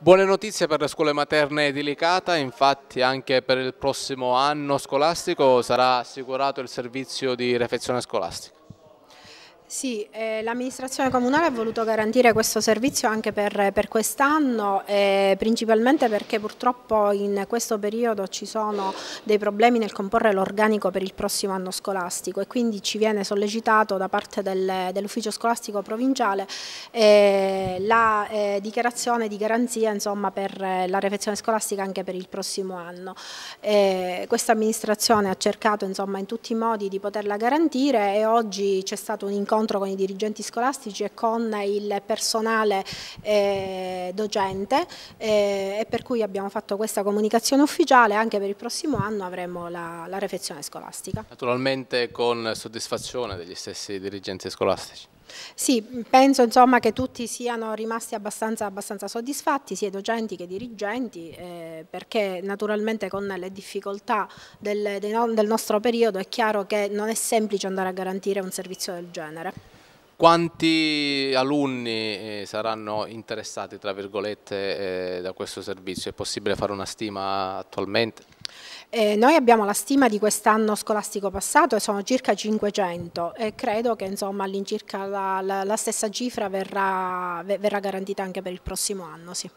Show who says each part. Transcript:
Speaker 1: Buone notizie per le scuole materne di Licata, infatti anche per il prossimo anno scolastico sarà assicurato il servizio di refezione scolastica.
Speaker 2: Sì, eh, l'amministrazione comunale ha voluto garantire questo servizio anche per, per quest'anno, eh, principalmente perché purtroppo in questo periodo ci sono dei problemi nel comporre l'organico per il prossimo anno scolastico e quindi ci viene sollecitato da parte del, dell'ufficio scolastico provinciale eh, la eh, dichiarazione di garanzia insomma, per la refezione scolastica anche per il prossimo anno. Eh, questa amministrazione ha cercato insomma, in tutti i modi di poterla garantire e oggi c'è stato un incontro incontro con i dirigenti scolastici e con il personale eh, docente eh, e per cui abbiamo fatto questa comunicazione ufficiale, anche per il prossimo anno avremo la, la refezione scolastica.
Speaker 1: Naturalmente con soddisfazione degli stessi dirigenti scolastici.
Speaker 2: Sì, penso insomma, che tutti siano rimasti abbastanza, abbastanza soddisfatti, sia docenti che dirigenti, eh, perché naturalmente con le difficoltà del, del nostro periodo è chiaro che non è semplice andare a garantire un servizio del genere.
Speaker 1: Quanti alunni eh, saranno interessati, tra virgolette, eh, da questo servizio? È possibile fare una stima attualmente?
Speaker 2: Eh, noi abbiamo la stima di quest'anno scolastico passato e sono circa 500 e credo che all'incirca la, la, la, stessa cifra verrà, verrà garantita anche per il prossimo anno. Sì.